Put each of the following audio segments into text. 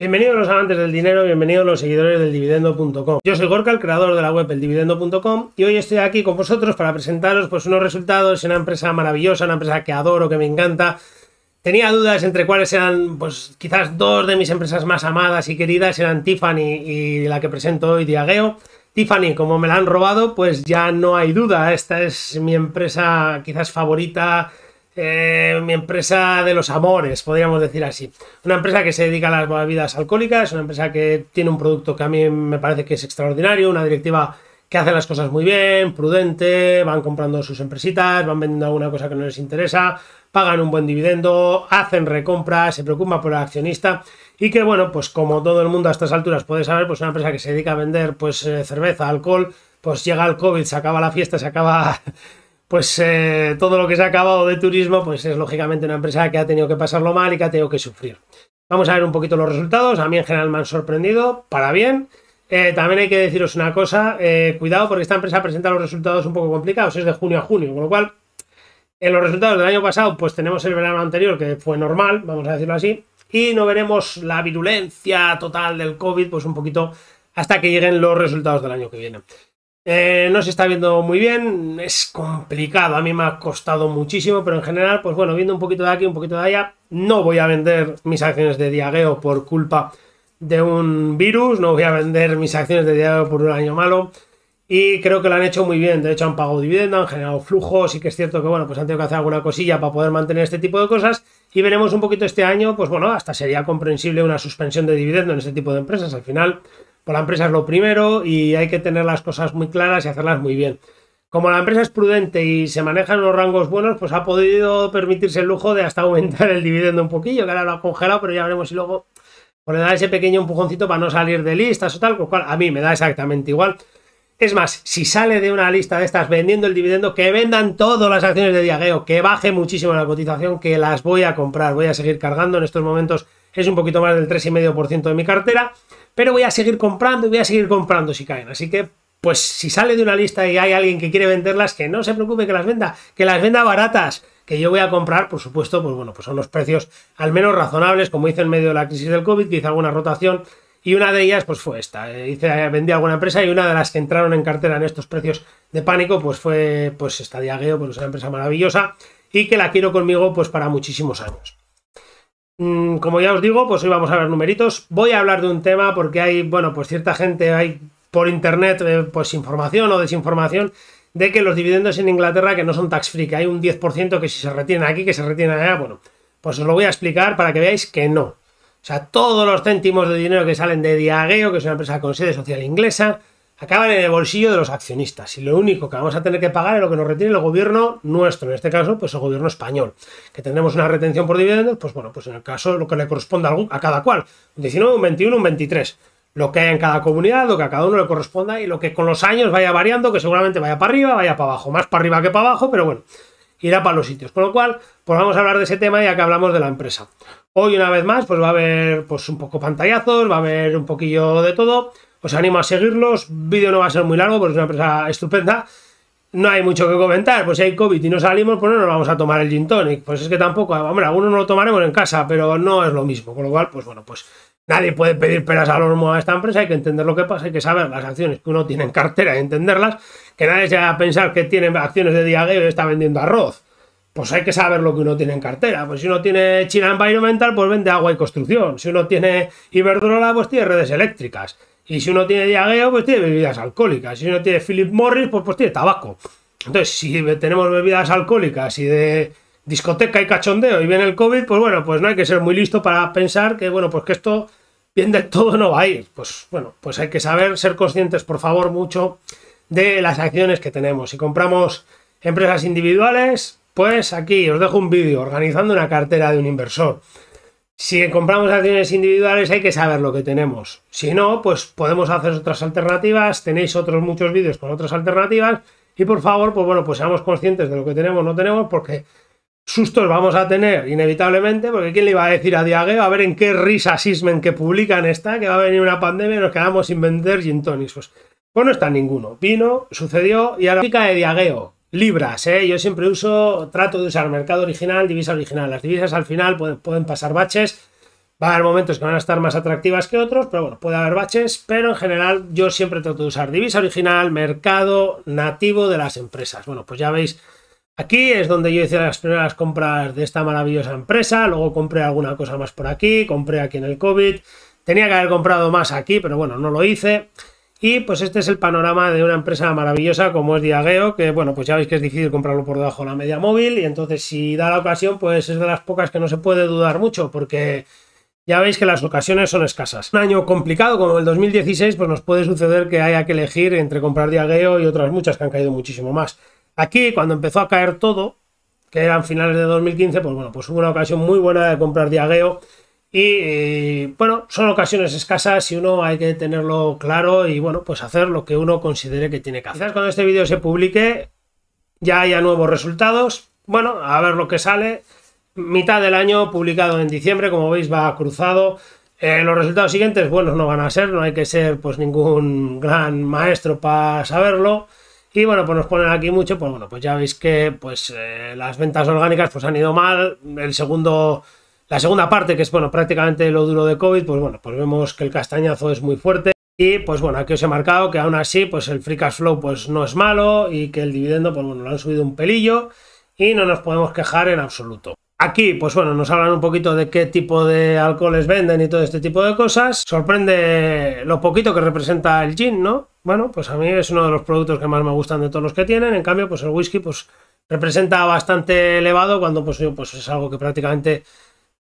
Bienvenidos los amantes del dinero, bienvenidos los seguidores del dividendo.com. Yo soy Gorka, el creador de la web eldividendo.com y hoy estoy aquí con vosotros para presentaros pues unos resultados en una empresa maravillosa, una empresa que adoro, que me encanta. Tenía dudas entre cuáles eran, pues quizás dos de mis empresas más amadas y queridas eran Tiffany y la que presento hoy, Diageo. Tiffany, como me la han robado, pues ya no hay duda, esta es mi empresa quizás favorita, eh, mi empresa de los amores, podríamos decir así. Una empresa que se dedica a las bebidas alcohólicas, una empresa que tiene un producto que a mí me parece que es extraordinario, una directiva que hace las cosas muy bien, prudente, van comprando sus empresitas, van vendiendo alguna cosa que no les interesa, pagan un buen dividendo, hacen recompras, se preocupa por el accionista y que bueno, pues como todo el mundo a estas alturas puede saber, pues una empresa que se dedica a vender pues eh, cerveza, alcohol, pues llega el COVID, se acaba la fiesta, se acaba pues eh, todo lo que se ha acabado de turismo, pues es lógicamente una empresa que ha tenido que pasarlo mal y que ha tenido que sufrir. Vamos a ver un poquito los resultados. A mí en general me han sorprendido, para bien. Eh, también hay que deciros una cosa, eh, cuidado porque esta empresa presenta los resultados un poco complicados, es de junio a junio, con lo cual en los resultados del año pasado pues tenemos el verano anterior que fue normal, vamos a decirlo así, y no veremos la virulencia total del COVID pues un poquito hasta que lleguen los resultados del año que viene. Eh, no se está viendo muy bien, es complicado, a mí me ha costado muchísimo, pero en general, pues bueno, viendo un poquito de aquí, un poquito de allá, no voy a vender mis acciones de Diageo por culpa de un virus, no voy a vender mis acciones de Diageo por un año malo, y creo que lo han hecho muy bien, de hecho han pagado dividendos, han generado flujos, y que es cierto que bueno, pues han tenido que hacer alguna cosilla para poder mantener este tipo de cosas, y veremos un poquito este año, pues bueno, hasta sería comprensible una suspensión de dividendos en este tipo de empresas, al final pues la empresa es lo primero y hay que tener las cosas muy claras y hacerlas muy bien. Como la empresa es prudente y se manejan los rangos buenos, pues ha podido permitirse el lujo de hasta aumentar el dividendo un poquillo, que ahora lo ha congelado, pero ya veremos si luego pues le da ese pequeño empujoncito para no salir de listas o tal, con lo cual a mí me da exactamente igual. Es más, si sale de una lista de estas vendiendo el dividendo, que vendan todas las acciones de Diageo, que baje muchísimo la cotización, que las voy a comprar, voy a seguir cargando en estos momentos es un poquito más del 3,5% de mi cartera, pero voy a seguir comprando y voy a seguir comprando si caen. Así que, pues si sale de una lista y hay alguien que quiere venderlas, que no se preocupe que las venda, que las venda baratas, que yo voy a comprar, por supuesto, pues bueno, pues son los precios al menos razonables, como hice en medio de la crisis del COVID, que hice alguna rotación y una de ellas pues fue esta, eh, hice, eh, vendí alguna empresa y una de las que entraron en cartera en estos precios de pánico pues fue pues esta Diageo, pues una empresa maravillosa y que la quiero conmigo pues para muchísimos años. Mm, como ya os digo, pues hoy vamos a ver numeritos. Voy a hablar de un tema porque hay, bueno, pues cierta gente, hay por internet, eh, pues información o desinformación de que los dividendos en Inglaterra que no son tax free, que hay un 10% que si se retiene aquí, que se retiene allá, bueno, pues os lo voy a explicar para que veáis que no. O sea, todos los céntimos de dinero que salen de Diageo, que es una empresa con sede social inglesa, acaban en el bolsillo de los accionistas y lo único que vamos a tener que pagar es lo que nos retiene el gobierno nuestro, en este caso, pues el gobierno español, que tendremos una retención por dividendos, pues bueno, pues en el caso lo que le corresponda a cada cual, un 19, un 21, un 23, lo que hay en cada comunidad, lo que a cada uno le corresponda y lo que con los años vaya variando, que seguramente vaya para arriba, vaya para abajo, más para arriba que para abajo, pero bueno, irá para los sitios. Con lo cual, pues vamos a hablar de ese tema ya que hablamos de la empresa. Hoy una vez más, pues va a haber pues un poco pantallazos, va a haber un poquillo de todo, os animo a seguirlos. Vídeo no va a ser muy largo, porque es una empresa estupenda. No hay mucho que comentar, pues si hay COVID y no salimos, pues no nos vamos a tomar el gin tonic. Pues es que tampoco, hombre, algunos no lo tomaremos en casa, pero no es lo mismo. Con lo cual, pues bueno, pues nadie puede pedir peras al horno a esta empresa, hay que entender lo que pasa, hay que saber las acciones que uno tiene en cartera y entenderlas, que nadie se a pensar que tiene acciones de Diageo y está vendiendo arroz. Pues hay que saber lo que uno tiene en cartera. Pues si uno tiene China Environmental, pues vende agua y construcción. Si uno tiene Iberdrola, pues tiene redes eléctricas. Y si uno tiene diagueo, pues tiene bebidas alcohólicas. Si uno tiene Philip Morris, pues, pues tiene tabaco. Entonces, si tenemos bebidas alcohólicas y de discoteca y cachondeo y viene el COVID, pues bueno, pues no hay que ser muy listo para pensar que, bueno, pues que esto bien del todo no va a ir. Pues bueno, pues hay que saber ser conscientes, por favor, mucho de las acciones que tenemos. Si compramos empresas individuales, pues aquí os dejo un vídeo organizando una cartera de un inversor. Si compramos acciones individuales hay que saber lo que tenemos. Si no, pues podemos hacer otras alternativas. Tenéis otros muchos vídeos con otras alternativas. Y por favor, pues bueno, pues seamos conscientes de lo que tenemos, no tenemos, porque sustos vamos a tener inevitablemente, porque ¿quién le iba a decir a Diageo a ver en qué risa sismen que publican esta, que va a venir una pandemia y nos quedamos sin vender gin pues, pues, no está ninguno. Vino, sucedió y ahora pica de Diageo libras, ¿eh? Yo siempre uso, trato de usar mercado original, divisa original. Las divisas al final pueden, pueden, pasar baches. Va a haber momentos que van a estar más atractivas que otros, pero bueno, puede haber baches, pero en general yo siempre trato de usar divisa original, mercado nativo de las empresas. Bueno, pues ya veis, aquí es donde yo hice las primeras compras de esta maravillosa empresa, luego compré alguna cosa más por aquí, compré aquí en el COVID, tenía que haber comprado más aquí, pero bueno, no lo hice. Y pues este es el panorama de una empresa maravillosa como es Diageo, que bueno, pues ya veis que es difícil comprarlo por debajo de la media móvil y entonces si da la ocasión, pues es de las pocas que no se puede dudar mucho porque ya veis que las ocasiones son escasas. Un año complicado como el 2016, pues nos puede suceder que haya que elegir entre comprar Diageo y otras muchas que han caído muchísimo más. Aquí, cuando empezó a caer todo, que eran finales de 2015, pues bueno, pues hubo una ocasión muy buena de comprar Diageo y eh, bueno, son ocasiones escasas y uno hay que tenerlo claro y bueno, pues hacer lo que uno considere que tiene que hacer. Quizás cuando este vídeo se publique ya haya nuevos resultados. Bueno, a ver lo que sale. Mitad del año, publicado en diciembre, como veis va cruzado. Eh, los resultados siguientes, bueno, no van a ser, no hay que ser pues ningún gran maestro para saberlo. Y bueno, pues nos ponen aquí mucho, pues bueno, pues ya veis que pues eh, las ventas orgánicas pues han ido mal. El segundo la segunda parte, que es bueno, prácticamente lo duro de COVID, pues bueno, pues vemos que el castañazo es muy fuerte. Y pues bueno, aquí os he marcado que aún así, pues el free cash flow pues no es malo y que el dividendo, pues bueno, lo han subido un pelillo y no nos podemos quejar en absoluto. Aquí, pues bueno, nos hablan un poquito de qué tipo de alcoholes venden y todo este tipo de cosas. Sorprende lo poquito que representa el gin, ¿no? Bueno, pues a mí es uno de los productos que más me gustan de todos los que tienen. En cambio, pues el whisky, pues representa bastante elevado cuando pues, pues es algo que prácticamente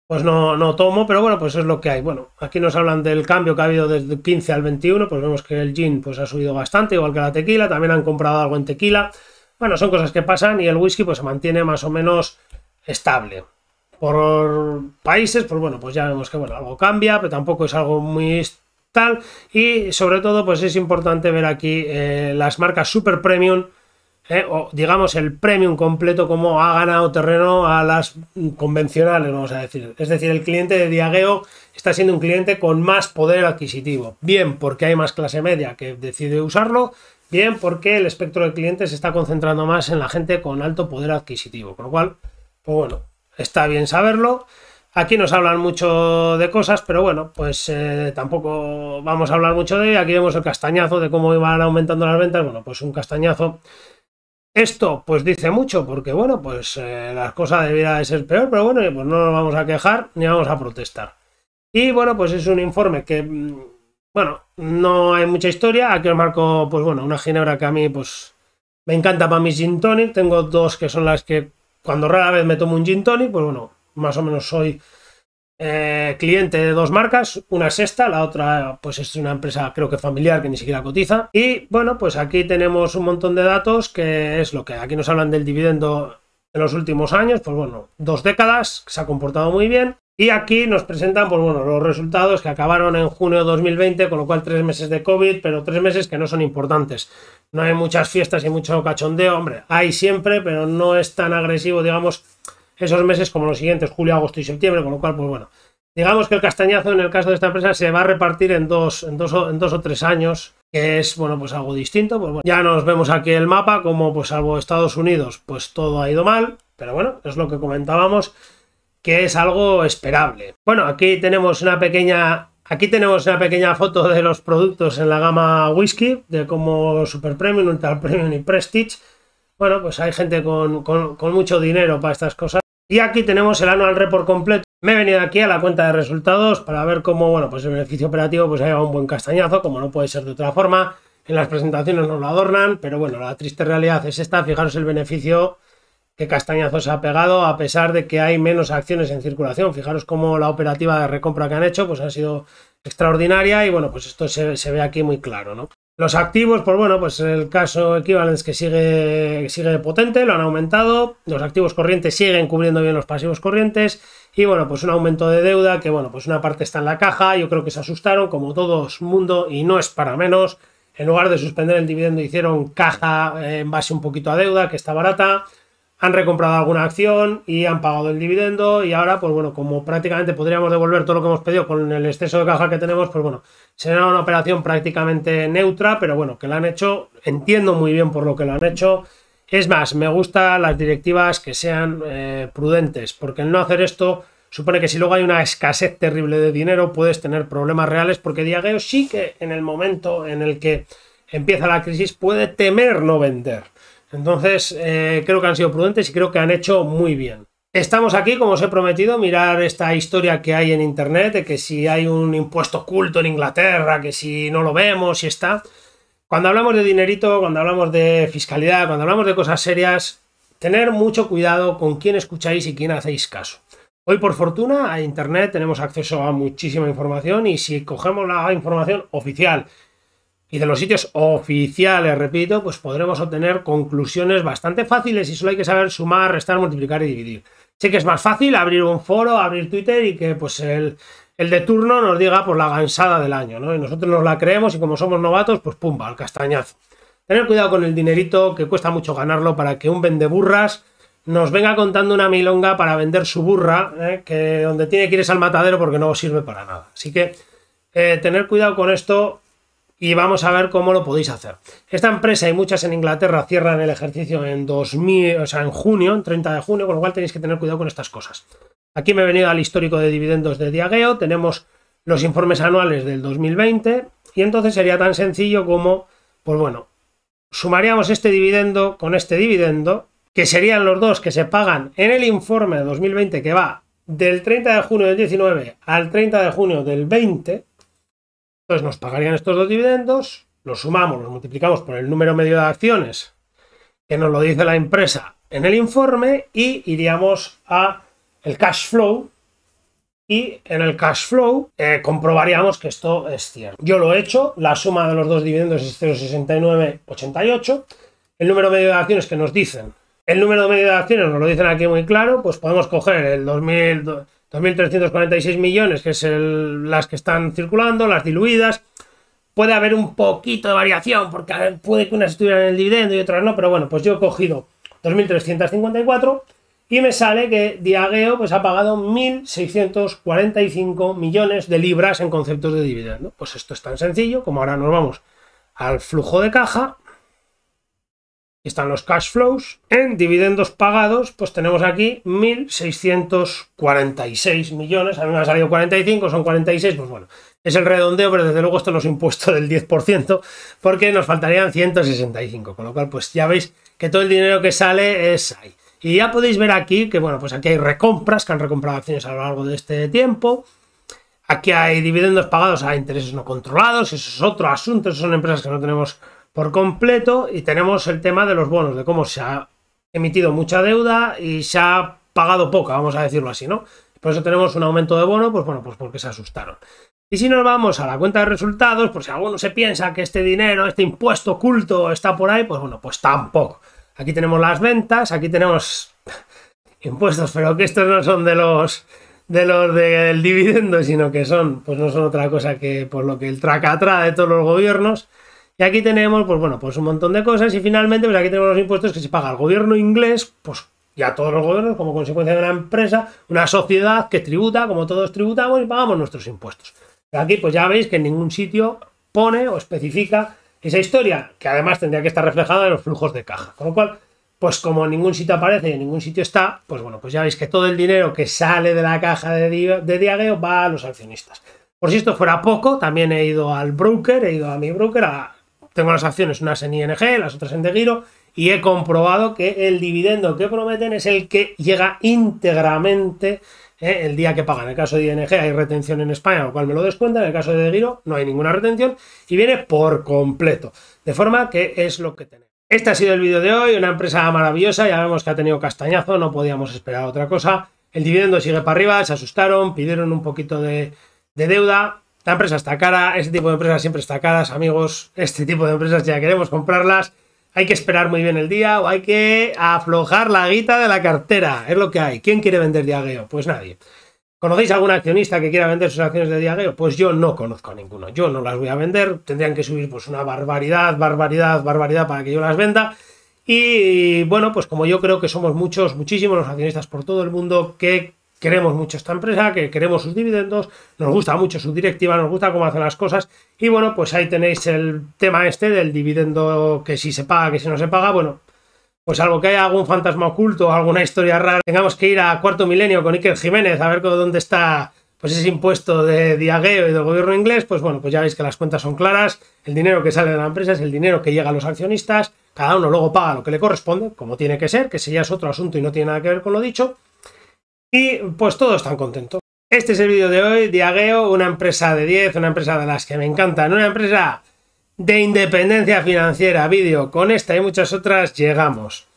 pues no, no tomo, pero bueno, pues es lo que hay. Bueno, aquí nos hablan del cambio que ha habido desde 15 al 21, pues vemos que el gin pues ha subido bastante, igual que la tequila, también han comprado algo en tequila. Bueno, son cosas que pasan y el whisky pues se mantiene más o menos estable. Por países, pues bueno, pues ya vemos que bueno, algo cambia, pero tampoco es algo muy tal. Y sobre todo, pues es importante ver aquí eh, las marcas super premium ¿eh? o digamos el premium completo como ha ganado terreno a las convencionales, vamos a decir. Es decir, el cliente de Diageo está siendo un cliente con más poder adquisitivo. Bien porque hay más clase media que decide usarlo, bien porque el espectro de clientes se está concentrando más en la gente con alto poder adquisitivo. Con lo cual, pues bueno, está bien saberlo. Aquí nos hablan mucho de cosas, pero bueno, pues eh, tampoco vamos a hablar mucho de ello. Aquí vemos el castañazo de cómo iban aumentando las ventas. Bueno, pues un castañazo esto pues dice mucho porque bueno, pues la eh, las cosas de ser peor, pero bueno, pues no nos vamos a quejar ni vamos a protestar. Y bueno, pues es un informe que, mm, bueno, no hay mucha historia. Aquí os marco, pues bueno, una ginebra que a mí pues me encanta para mis gin tonic. Tengo dos que son las que cuando rara vez me tomo un gin tonic, pues bueno, más o menos soy eh, cliente de dos marcas, una es esta, la otra pues es una empresa creo que familiar que ni siquiera cotiza. Y bueno, pues aquí tenemos un montón de datos que es lo que aquí nos hablan del dividendo en los últimos años, pues bueno, dos décadas, se ha comportado muy bien. Y aquí nos presentan, pues bueno, los resultados que acabaron en junio de 2020, con lo cual tres meses de COVID, pero tres meses que no son importantes. No hay muchas fiestas y mucho cachondeo, hombre, hay siempre, pero no es tan agresivo, digamos, esos meses como los siguientes, julio, agosto y septiembre, con lo cual, pues bueno, digamos que el castañazo en el caso de esta empresa se va a repartir en dos, en dos, en dos o tres años, que es, bueno, pues algo distinto. Pues ya nos vemos aquí el mapa, como pues salvo Estados Unidos, pues todo ha ido mal, pero bueno, es lo que comentábamos, que es algo esperable. Bueno, aquí tenemos una pequeña Aquí tenemos una pequeña foto de los productos en la gama whisky, de como Super Premium, Ultra Premium y Prestige. Bueno, pues hay gente con mucho dinero para estas cosas. Y aquí tenemos el anual report completo. Me he venido aquí a la cuenta de resultados para ver cómo, bueno, pues el beneficio operativo pues ha un buen castañazo, como no puede ser de otra forma. En las presentaciones nos lo adornan, pero bueno, la triste realidad es esta. Fijaros el beneficio que castañazo se ha pegado, a pesar de que hay menos acciones en circulación. Fijaros cómo la operativa de recompra que han hecho pues ha sido extraordinaria y bueno, pues esto se, se ve aquí muy claro, ¿no? Los activos, pues bueno, pues el caso Equivalence que sigue, sigue potente, lo han aumentado. Los activos corrientes siguen cubriendo bien los pasivos corrientes. Y bueno, pues un aumento de deuda que, bueno, pues una parte está en la caja. Yo creo que se asustaron, como todo mundo, y no es para menos. En lugar de suspender el dividendo, hicieron caja eh, en base un poquito a deuda, que está barata han recomprado alguna acción y han pagado el dividendo y ahora, pues bueno, como prácticamente podríamos devolver todo lo que hemos pedido con el exceso de caja que tenemos, pues bueno, será una operación prácticamente neutra, pero bueno, que la han hecho, entiendo muy bien por lo que lo han hecho. Es más, me gustan las directivas que sean eh, prudentes, porque el no hacer esto supone que si luego hay una escasez terrible de dinero puedes tener problemas reales, porque Diageo sí que en el momento en el que empieza la crisis puede temer no vender. Entonces, eh, creo que han sido prudentes y creo que han hecho muy bien. Estamos aquí, como os he prometido, mirar esta historia que hay en Internet, de que si hay un impuesto oculto en Inglaterra, que si no lo vemos, si está. Cuando hablamos de dinerito, cuando hablamos de fiscalidad, cuando hablamos de cosas serias, tener mucho cuidado con quién escucháis y quién hacéis caso. Hoy, por fortuna, a Internet tenemos acceso a muchísima información y si cogemos la información oficial y de los sitios oficiales, repito, pues podremos obtener conclusiones bastante fáciles y solo hay que saber sumar, restar, multiplicar y dividir. Sé que es más fácil abrir un foro, abrir Twitter y que pues el, de turno nos diga por pues, la gansada del año, Y nosotros nos la creemos y como somos novatos, pues pumba, al castañazo. Tener cuidado con el dinerito que cuesta mucho ganarlo para que un vendeburras nos venga contando una milonga para vender su burra, ¿eh? que donde tiene que ir es al matadero porque no sirve para nada. Así que eh, tener cuidado con esto y vamos a ver cómo lo podéis hacer. Esta empresa y muchas en Inglaterra cierran el ejercicio en 2000, o sea, en junio, en 30 de junio, con lo cual tenéis que tener cuidado con estas cosas. Aquí me he venido al histórico de dividendos de Diageo, tenemos los informes anuales del 2020 y entonces sería tan sencillo como, pues bueno, sumaríamos este dividendo con este dividendo, que serían los dos que se pagan en el informe de 2020 que va del 30 de junio del 19 al 30 de junio del 20, entonces nos pagarían estos dos dividendos, los sumamos, los multiplicamos por el número medio de acciones que nos lo dice la empresa en el informe y iríamos a el cash flow y en el cash flow eh, comprobaríamos que esto es cierto. Yo lo he hecho, la suma de los dos dividendos es 0,6988, el número medio de acciones que nos dicen, el número medio de acciones nos lo dicen aquí muy claro, pues podemos coger el 2000 2.346 millones, que es las que están circulando, las diluidas. Puede haber un poquito de variación, porque puede que unas estuvieran en el dividendo y otras no, pero bueno, pues yo he cogido 2.354 y me sale que Diageo pues, ha pagado 1.645 millones de libras en conceptos de dividendo. Pues esto es tan sencillo como ahora nos vamos al flujo de caja están los cash flows. En dividendos pagados, pues tenemos aquí 1.646 millones. A mí me ha salido 45, son 46, pues bueno, es el redondeo, pero desde luego esto no es impuesto del 10%, porque nos faltarían 165, con lo cual pues ya veis que todo el dinero que sale es ahí. Y ya podéis ver aquí que, bueno, pues aquí hay recompras, que han recomprado acciones a lo largo de este tiempo. Aquí hay dividendos pagados a intereses no controlados, eso es otro asunto, son empresas que no tenemos por completo y tenemos el tema de los bonos, de cómo se ha emitido mucha deuda y se ha pagado poca, vamos a decirlo así, ¿no? Por eso tenemos un aumento de bono, pues bueno, pues porque se asustaron. Y si nos vamos a la cuenta de resultados, por si alguno se piensa que este dinero, este impuesto oculto está por ahí, pues bueno, pues tampoco. Aquí tenemos las ventas, aquí tenemos impuestos, pero que estos no son de los de los del dividendo, sino que son, pues no son otra cosa que por lo que el tracatrá de todos los gobiernos. Y aquí tenemos, pues bueno, pues un montón de cosas. Y finalmente, pues aquí tenemos los impuestos que se paga al gobierno inglés, pues y a todos los gobiernos, como consecuencia de una empresa, una sociedad que tributa, como todos tributamos, y pagamos nuestros impuestos. Aquí, pues ya veis que en ningún sitio pone o especifica esa historia, que además tendría que estar reflejada en los flujos de caja. Con lo cual, pues como en ningún sitio aparece y en ningún sitio está, pues bueno, pues ya veis que todo el dinero que sale de la caja de, de, va a los accionistas. Por si esto fuera poco, también he ido al broker, he ido a mi broker a tengo las acciones, unas en ING, las otras en Degiro, y he comprobado que el dividendo que prometen es el que llega íntegramente eh, el día que pagan. En el caso de ING hay retención en España, lo cual me lo descuentan. En el caso de Degiro no hay ninguna retención y viene por completo. De forma que es lo que tenemos. Este ha sido el vídeo de hoy, una empresa maravillosa, ya vemos que ha tenido castañazo, no podíamos esperar otra cosa. El dividendo sigue para arriba, se asustaron, pidieron un poquito de deuda, la empresa está cara, este tipo de empresas siempre está caras, amigos. Este tipo de empresas ya queremos comprarlas. Hay que esperar muy bien el día o hay que aflojar la guita de la cartera. Es lo que hay. ¿Quién quiere vender Diageo? Pues nadie. ¿Conocéis algún accionista que quiera vender sus acciones de Diageo? Pues yo no conozco a ninguno. Yo no las voy a vender. Tendrían que subir pues una barbaridad, barbaridad, barbaridad para que yo las venda. Y bueno, pues como yo creo que somos muchos, muchísimos los accionistas por todo el mundo que queremos mucho esta empresa, que queremos sus dividendos, nos gusta mucho su directiva, nos gusta cómo hacen las cosas. Y bueno, pues ahí tenéis el tema este del dividendo que si se paga, que si no se paga. Bueno, pues algo que haya algún fantasma oculto, alguna historia rara, tengamos que ir a Cuarto Milenio con Iker Jiménez a ver dónde está pues ese impuesto de diagueo y del gobierno inglés, pues bueno, pues ya veis que las cuentas son claras, el dinero que sale de la empresa es el dinero que llega a los accionistas, cada uno luego paga lo que le corresponde, como tiene que ser, que si ya es otro asunto y no tiene nada que ver con lo dicho, y pues todos están contentos. Este es el vídeo de hoy, Diageo, una empresa de 10, una empresa de las que me encantan, una empresa de independencia financiera, vídeo. Con esta y muchas otras llegamos.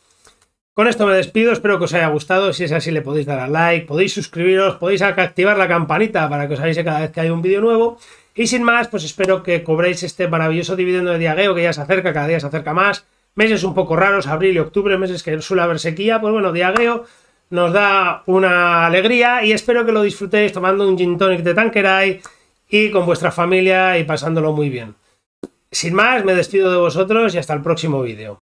Con esto me despido, espero que os haya gustado, si es así le podéis dar a like, podéis suscribiros, podéis activar la campanita para que os avise cada vez que hay un vídeo nuevo. Y sin más, pues espero que cobréis este maravilloso dividendo de Diageo que ya se acerca, cada día se acerca más. Meses un poco raros, abril y octubre, meses que suele haber sequía, pues bueno, Diageo nos da una alegría y espero que lo disfrutéis tomando un gin tonic de Tanqueray y con vuestra familia y pasándolo muy bien. Sin más, me despido de vosotros y hasta el próximo vídeo.